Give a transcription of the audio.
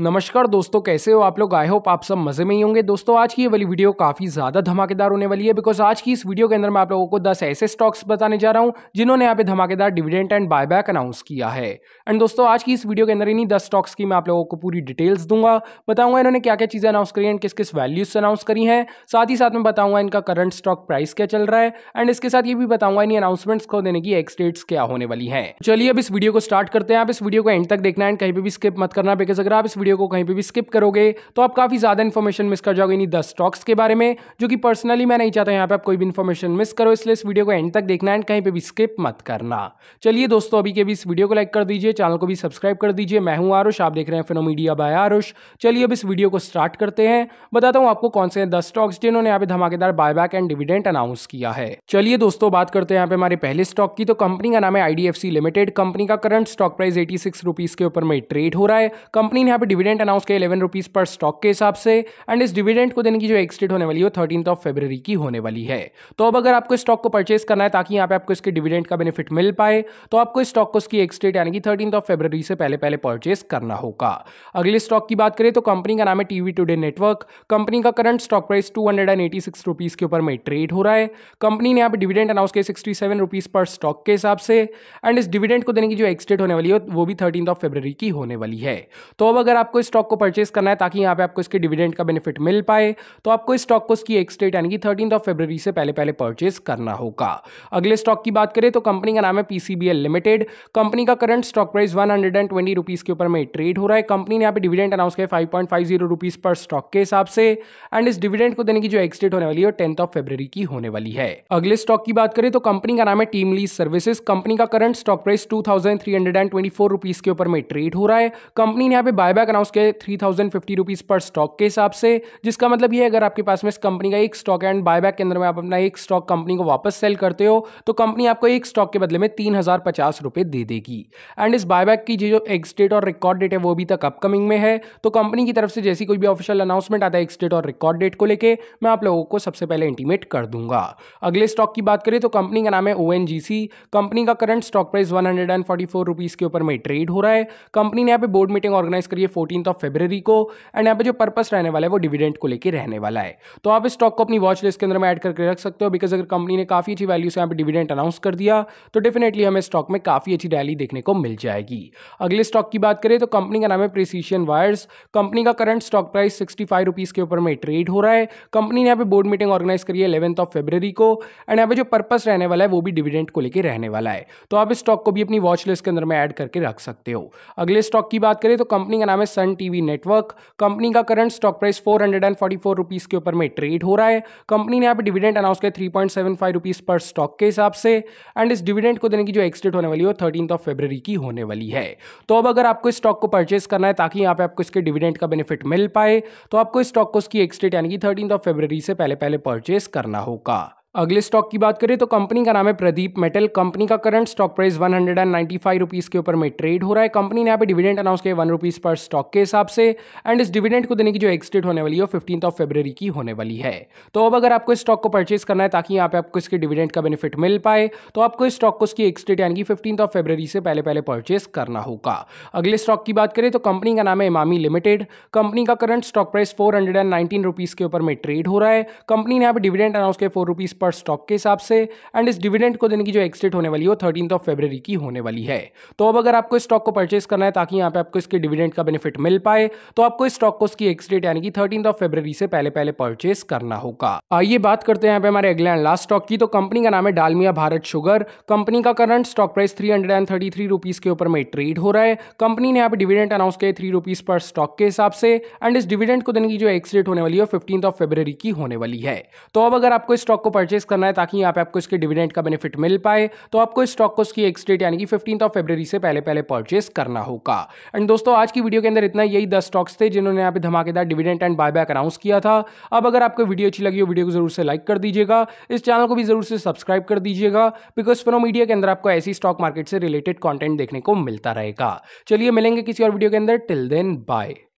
नमस्कार दोस्तों कैसे हो आप लोग आई होप आप सब मजे में ही होंगे दोस्तों आज की ये वाली वीडियो काफ़ी ज़्यादा धमाकेदार होने वाली है बिकॉज आज की इस वीडियो के अंदर मैं आप लोगों को 10 ऐसे स्टॉक्स बताने जा रहा हूँ जिन्होंने यहाँ पे धमाकेदार डिविडेंड एंड बायबैक अनाउंस किया है एंड दोस्तों आज की इस वीडियो के अंदर इन्हीं दस स्टॉक्स की मैं आप लोगों को पूरी डिटेल्स दूंगा बताऊंगा इन्होंने क्या क्या चीज़ें अनाउंस करी एंड किस किस वैल्यूज अनाउंस करी है साथ ही साथ में बताऊंगा इनका करंट स्टॉक प्राइस क्या चल रहा है एंड इसके साथ ये भी बताऊंगा इन अनाउंसमेंट्स को देने की एक्स डेट्स क्या होने वाली है चलिए अब इस वीडियो को स्टार्ट करते हैं आप इस वीडियो को एंड तक देखना एंड कहीं पर भी स्किप मत करना बिकॉज अगर आप इस वीडियो को कहीं पर भी स्किप करोगे तो आप काफ़ी ज़्यादा इन्फॉर्मेशन मिस कर जाओगे इन दस स्टॉक्स के बारे में जो कि पर्सनली मैं नहीं चाहता यहाँ पर आप कोई भी इन्फॉर्मेशन मिस करो इसलिए इस वीडियो को एंड तक देखना एंड कहीं पर भी स्किप मत करना चलिए दोस्तों अभी के भी इस वीडियो को लाइक कर दीजिए चैनल को भी सब्सक्राइब कर दीजिए मैं हूँ आरुष आप देख रहे हैं फिनो मीडिया बाय आरुष चलिए अब इस वीडियो को स्टार्ट करते हैं बताता हूँ आपको कौन से दस स्टॉक्स जिन्होंने यहाँ पे धमाकेदार बायबैक एंड डिविडेंट अनाउंस किया है चलिए दोस्तों बात करते हैं यहाँ पे हमारे पहले स्टॉक की तो कंपनी का नाम है आईडीएफसी लिमिटेड कंपनी का current stock price eighty six के ऊपर में ट्रेड हो रहा है कंपनी ने यहाँ पे डिविडेंड अनाउंस किया इलेवन रुपीज़ पर स्टॉक के हिसाब से एंड इस डिविडेंड को देने की जो एक्सडेट होने वाली है वो थर्टीन ऑफ फेब्रवरी की होने वाली है तो अब अगर आपको स्टॉक को परचेस करना है ताकि यहाँ पे आपको इसके डिविडेंड का बेनिफिट मिल पाए तो आपको इस स्टॉक को उसकी एक्सडेट यानी कि थर्टीन ऑफ फेब्रवरी से पहले पहले परचेस करना होगा अगले स्टॉक की बात करें तो कंपनी का नाम है टीवी टूडे नेटवर्क कंपनी का current stock price two hundred and eighty six rupees के ऊपर में ट्रेड हो रहा है कंपनी ने यहाँ पर डिविडेंड अनाउंस किया सिक्सटी सेवन पर स्टॉक के हिसाब से एंड इस डिविडेंड को देने की जो एक्सडेट होने वाली है वो भी थर्टीन ऑफ फेब्रवरी की होने वाली है तो अब अगर आप आपको इस स्टॉक को परचेज करना है ताकि यहाँ पे आपको इसके डिविडेंड का बेनिफिट मिल पाए तो आपको इस स्टॉक को उसकी एक स्टेट यानी कि थर्टीन ऑफ फेब्रवरी से पहले पहले परचेज करना होगा अगले स्टॉक की बात करें तो कंपनी का नाम है पीसीबीएल लिमिटेड कंपनी का current stock price one hundred के ऊपर में ट्रेड हो रहा है कंपनी ने यहाँ पे डिविडेंड अनाउंस किया five point five zero rupees पर स्टॉक के हिसाब से एंड इस डिविडेंड को देने की जो एक्सडेट होने वाली है टेंथ ऑफ फेब्रवरी की होने वाली है अगले स्टॉक की बात करें तो कंपनी का नाम है टीम लीज सर्विसेज कंपनी का current stock price two thousand three hundred and twenty four rupees के ऊपर में ट्रेड हो रहा है कंपनी ने यहाँ पे बायबैक अनाउंस किया थ्री थाउजेंड फिफ्टी रुपीज़ पर स्टॉक के हिसाब से जिसका मतलब यह अगर आपके पास में इस कंपनी का एक स्टॉक एंड बायबैक के अंदर में आप अपना एक स्टॉक कंपनी को वापस सेल करते हो तो कंपनी आपको एक स्टॉक के बदले में तीन हज़ार पचास रुपए दे देगी एंड इस बायबैक की जो एक्सडेट और रिकॉर्ड डेट है वो अभी तक अपकमिंग में है तो कंपनी की तरफ से जैसी कोई भी ऑफिशियल अनाउंसमेंट आता है एक्सडेट और रिकॉर्ड डेट को लेकर मैं आप लोगों को सबसे पहले इंटीमेट कर दूंगा अगले स्टॉक की बात करें तो कंपनी का नाम है ओ कंपनी का current stock price one hundred and forty four rupees के ऊपर में ट्रेड हो रहा है कंपनी ने यहाँ पे बोर्ड मीटिंग ऑर्गेनाइज करिए फोर्टीन ऑफ फेबररी को एंड यहाँ पे जो पर्पस रहने वाला है वो डिविडेंड को लेकर रहने वाला है तो आप इस स्टॉक को अपनी वॉच लिस्ट के अंदर में ऐड करके रख सकते हो बिकॉज अगर कंपनी ने काफ़ी अच्छी वैल्यू से यहाँ पे डिविडेंड अनाउंस कर दिया तो डेफिनेटली हमें स्टॉक में काफ़ी अच्छी रैली देखने को मिल जाएगी अगले स्टॉक की बात करें तो कंपनी का नाम है प्रिसीशन वायर्स कंपनी का current stock price sixty five rupees के ऊपर में ट्रेड हो रहा है कंपनी ने यहाँ पे बोर्ड मीटिंग ऑर्गेनाइज करी है इलेवंथ ऑफ फेब्रवरी को एंड यहाँ पे जो पर्पस रहने वाला है वो भी डिविडेंड को लेकर रहने वाला है तो आप इस स्टॉक को भी अपनी वॉच लिस्ट के अंदर में ऐड करके रख सकते हो अगले स्टॉक की बात करें तो कंपनी का नाम है है सन टीवी नेटवर्क कंपनी का current stock price four hundred and forty four rupees के ऊपर में ट्रेड हो रहा है कंपनी ने यहाँ पर डिविडेंड अनाउंस किया three point seven five rupees पर स्टॉक के हिसाब से एंड इस डिविडेंड को देने की जो एक्सडेट होने वाली है वो थर्टीन ऑफ फेब्रवरी की होने वाली है तो अब अगर आपको इस स्टॉक को परचेस करना है ताकि यहाँ पे आपको इसके डिविडेंड का बेनिफिट मिल पाए तो आपको इस स्टॉक को उसकी एक्सडेट यानी कि थर्टीन ऑफ फेब्रवरी से पहले पहले परचेस करना होगा अगले स्टॉक की बात करें तो कंपनी का नाम है प्रदीप मेटल कंपनी का current stock price one hundred and ninety five rupees के ऊपर में ट्रेड हो रहा है कंपनी ने यहाँ पे डिविडेंड अनाउंस किया वन रुपीज़ पर स्टॉक के हिसाब से एंड इस डिविडेंड को देने की जो एक्सडेट होने वाली है वो फिफ्टीन ऑफ फेब्रवरी की होने वाली है तो अब अगर आपको इस स्टॉक को परचेज करना है ताकि यहाँ पे आपको इसके डिविडेंड का बेनिफिट मिल पाए तो आपको इस स्टॉक को उसकी एक्सडेट यानी कि फिफ्टीन ऑफ फेब्रवरी से पहले पहले परचेज करना होगा अगले स्टॉक की बात करें तो कंपनी का नाम है इमामी लिमिटेड कंपनी का current stock price four hundred and nineteen rupees के ऊपर में ट्रेड हो रहा है कंपनी ने यहाँ पे डिविडेंड अनाउंस किया फोर रुपीज़ पर पर स्टॉक के हिसाब से एंड इस डिविडेंड को देने की जो एक्सडेट होने वाली है वो थर्टीन ऑफ फेबररी की होने वाली है तो अब अगर आपको इस स्टॉक को परचेस करना है ताकि यहाँ पे आपको इसके डिविडेंड का बेनिफिट मिल पाए तो आपको इस स्टॉक को उसकी एक्सडेट यानी कि थर्टीन ऑफ फेबररी से पहले पहले परचेस करना होगा आइए बात करते हैं यहाँ पे हमारे अगले एंड लास्ट स्टॉक की तो कंपनी का नाम है डालमिया भारत शुगर कंपनी का current stock price three hundred के ऊपर में ट्रेड हो रहा है कंपनी ने यहाँ पे डिविडेंड अनाउंस किया थ्री रुपीज़ पर स्टॉक के हिसाब से एंड इस डिविडेंड को देने की जो एक्सडेट होने वाली है फिफ्टीन ऑफ फेबररी की होने वाली है तो अब अगर आपको इस स्टॉक को परचेस करना है ताकि यहाँ पे आपको इसके डिविडेंड का बेनिफिट मिल पाए तो आपको इस स्टॉक को उसकी एक स्टेट यानी कि फिफ्टीन ऑफ फेब्रवरी से पहले पहले परचेस करना होगा एंड दोस्तों आज की वीडियो के अंदर इतना यही दस स्टॉक्स थे जिन्होंने यहाँ पे धमाकेदार dividend and buy back announce किया था अब अगर आपको वीडियो अच्छी लगी हो वीडियो को जरूर से लाइक कर दीजिएगा इस चैनल को भी जरूर से सब्सक्राइब कर दीजिएगा बिकॉज फिनो मीडिया के अंदर आपको ऐसी स्टॉक मार्केट से रिलेटेड कॉन्टेंट देखने को मिलता रहेगा चलिए मिलेंगे किसी और वीडियो के अंदर टिल देन बाय